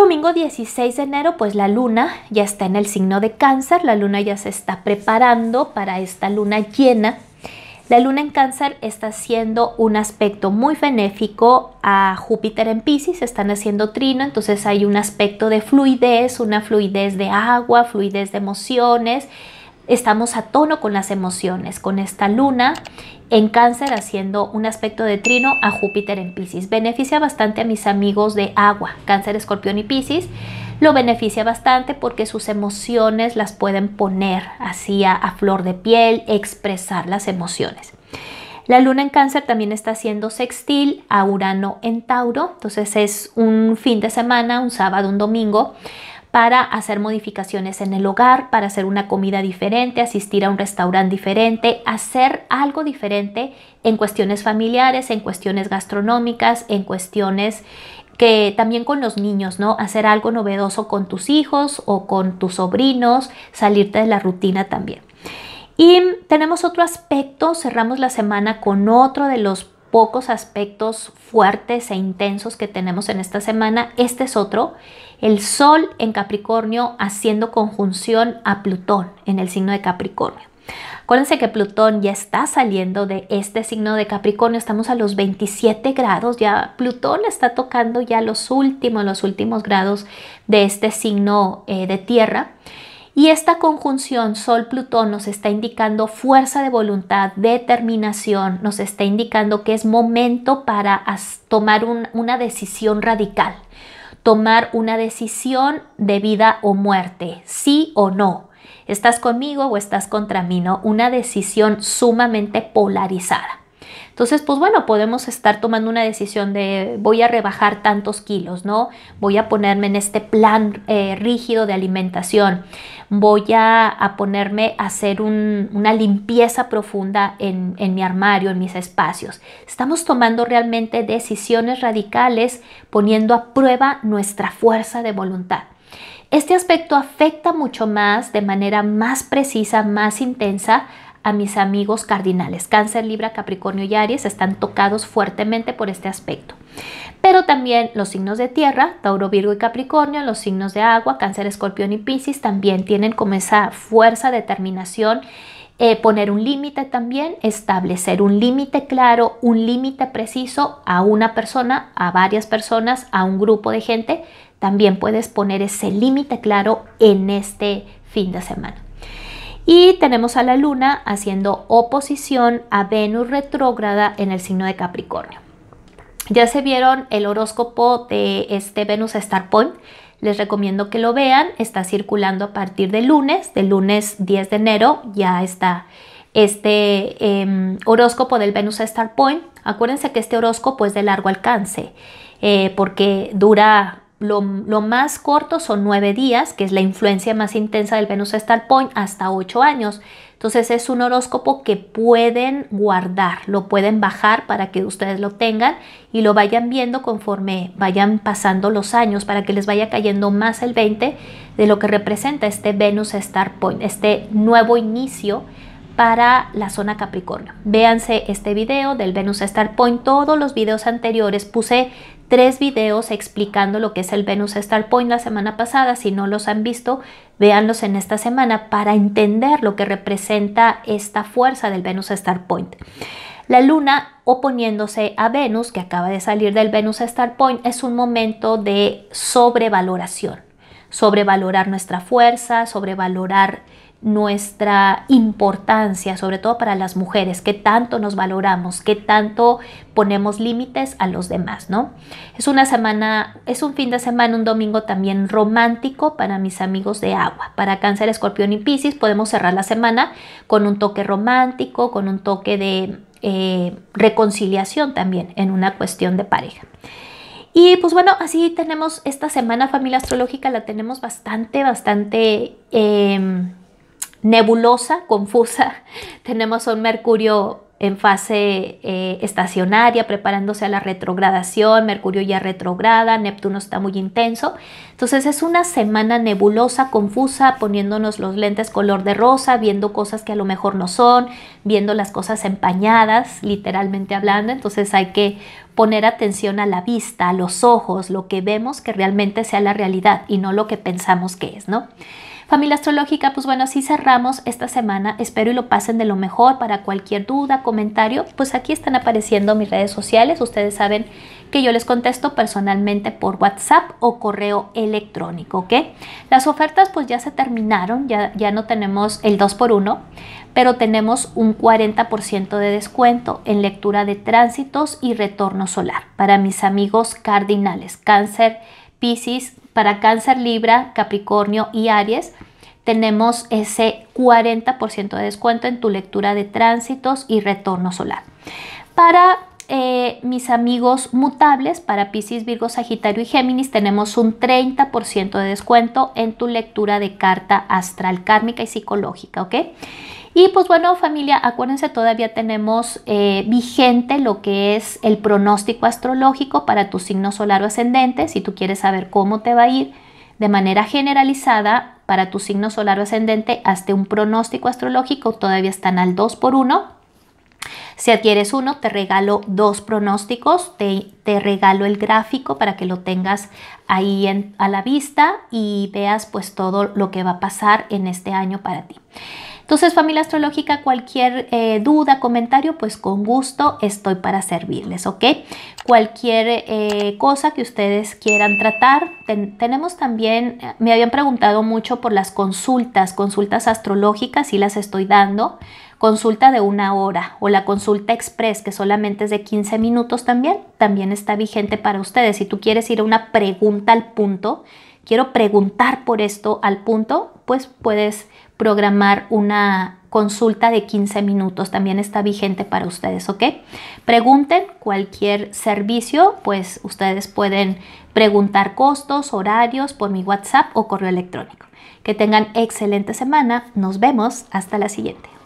domingo 16 de enero, pues la luna ya está en el signo de cáncer, la luna ya se está preparando para esta luna llena. La luna en cáncer está haciendo un aspecto muy benéfico a Júpiter en Pisces, están haciendo trino, entonces hay un aspecto de fluidez, una fluidez de agua, fluidez de emociones, estamos a tono con las emociones, con esta luna en cáncer haciendo un aspecto de trino a Júpiter en Pisces. Beneficia bastante a mis amigos de agua, cáncer, escorpión y Pisces. Lo beneficia bastante porque sus emociones las pueden poner así a, a flor de piel, expresar las emociones. La luna en cáncer también está haciendo sextil a Urano en Tauro, entonces es un fin de semana, un sábado, un domingo, para hacer modificaciones en el hogar, para hacer una comida diferente, asistir a un restaurante diferente, hacer algo diferente en cuestiones familiares, en cuestiones gastronómicas, en cuestiones que también con los niños, ¿no? Hacer algo novedoso con tus hijos o con tus sobrinos, salirte de la rutina también. Y tenemos otro aspecto, cerramos la semana con otro de los pocos aspectos fuertes e intensos que tenemos en esta semana. Este es otro. El Sol en Capricornio haciendo conjunción a Plutón en el signo de Capricornio. Acuérdense que Plutón ya está saliendo de este signo de Capricornio, estamos a los 27 grados, ya Plutón está tocando ya los últimos, los últimos grados de este signo eh, de Tierra. Y esta conjunción Sol-Plutón nos está indicando fuerza de voluntad, determinación, nos está indicando que es momento para tomar una decisión radical, tomar una decisión de vida o muerte, sí o no. ¿Estás conmigo o estás contra mí? ¿no? Una decisión sumamente polarizada. Entonces, pues bueno, podemos estar tomando una decisión de voy a rebajar tantos kilos, ¿no? Voy a ponerme en este plan eh, rígido de alimentación, voy a, ponerme a hacer una limpieza profunda en mi armario, en mis espacios. Estamos tomando realmente decisiones radicales poniendo a prueba nuestra fuerza de voluntad. Este aspecto afecta mucho más de manera más precisa, más intensa a mis amigos cardinales. Cáncer, Libra, Capricornio y Aries están tocados fuertemente por este aspecto. Pero también los signos de tierra, Tauro, Virgo y Capricornio, los signos de agua, Cáncer, Escorpión y Piscis también tienen como esa fuerza, determinación eh, poner un límite también, establecer un límite claro, un límite preciso a una persona, a varias personas, a un grupo de gente. También puedes poner ese límite claro en este fin de semana. Y tenemos a la luna haciendo oposición a Venus retrógrada en el signo de Capricornio. Ya se vieron el horóscopo de este Venus Star Point. Les recomiendo que lo vean. Está circulando a partir de lunes, del lunes 10 de enero ya está este em, horóscopo del Venus Star Point. Acuérdense que este horóscopo es de largo alcance eh, porque dura lo, más corto son nueve días, que es la influencia más intensa del Venus Star Point, hasta ocho años. Entonces es un horóscopo que pueden guardar, lo pueden bajar para que ustedes lo tengan y lo vayan viendo conforme vayan pasando los años para que les vaya cayendo más el 20 de lo que representa este Venus Star Point, este nuevo inicio para la zona Capricornio. Véanse este video del Venus Star Point. Todos los videos anteriores puse tres videos explicando lo que es el Venus Star Point la semana pasada. Si no los han visto, véanlos en esta semana para entender lo que representa esta fuerza del Venus Star Point. La luna oponiéndose a Venus, que acaba de salir del Venus Star Point, es un momento de sobrevaloración. Sobrevalorar nuestra fuerza, sobrevalorar nuestra importancia, sobre todo para las mujeres, que tanto nos valoramos, que tanto ponemos límites a los demás, ¿no? Es una semana, es un fin de semana, un domingo también romántico para mis amigos de agua. Para cáncer, escorpión y piscis podemos cerrar la semana con un toque romántico, con un toque de eh, reconciliación también en una cuestión de pareja. Y pues bueno, así tenemos esta semana familia astrológica, la tenemos bastante, bastante... Em, nebulosa, confusa. Tenemos un Mercurio en fase eh, estacionaria, preparándose a la retrogradación, Mercurio ya retrograda, Neptuno está muy intenso. Entonces es una semana nebulosa, confusa, poniéndonos los lentes color de rosa, viendo cosas que a lo mejor no son, viendo las cosas empañadas, literalmente hablando. Entonces hay que poner atención a la vista, a los ojos, lo que vemos que realmente sea la realidad y no lo que pensamos que es, ¿no? Familia Astrológica, pues bueno, así cerramos esta semana. Espero y lo pasen de lo mejor. Para cualquier duda, comentario, pues aquí están apareciendo mis redes sociales. Ustedes saben que yo les contesto personalmente por WhatsApp o correo electrónico, ¿ok? Las ofertas pues ya se terminaron, ya, ya no tenemos el 2 por 1 pero tenemos un 40% de descuento en lectura de tránsitos y retorno solar para mis amigos cardinales, cáncer, piscis, para Cáncer, Libra, Capricornio y Aries, tenemos ese 40% de descuento en tu lectura de tránsitos y retorno solar. Para eh, mis amigos mutables, para Pisces, Virgo, Sagitario y Géminis, tenemos un 30% de descuento en tu lectura de carta astral, kármica y psicológica, ¿ok? Y pues bueno, familia, acuérdense, todavía tenemos eh, vigente lo que es el pronóstico astrológico para tu signo solar o ascendente, si tú quieres saber cómo te va a ir de manera generalizada para tu signo solar o ascendente, hazte un pronóstico astrológico, todavía están al 2 por 1 si adquieres uno, te regalo dos pronósticos, te, te regalo el gráfico para que lo tengas ahí a la vista y veas pues todo lo que va a pasar en este año para ti. Entonces, familia astrológica, cualquier eh, duda, comentario, pues con gusto estoy para servirles, ¿ok? Cualquier eh, cosa que ustedes quieran tratar. tenemos también, eh, me habían preguntado mucho por las consultas, consultas astrológicas, y las estoy dando consulta de una hora o la consulta express que solamente es de 15 minutos también, también está vigente para ustedes. Si tú quieres ir a una pregunta al punto, quiero preguntar por esto al punto, pues puedes programar una consulta de 15 minutos. También está vigente para ustedes, ¿ok? Pregunten cualquier servicio, pues ustedes pueden preguntar costos, horarios por mi WhatsApp o correo electrónico. Que tengan excelente semana. Nos vemos. Hasta la siguiente.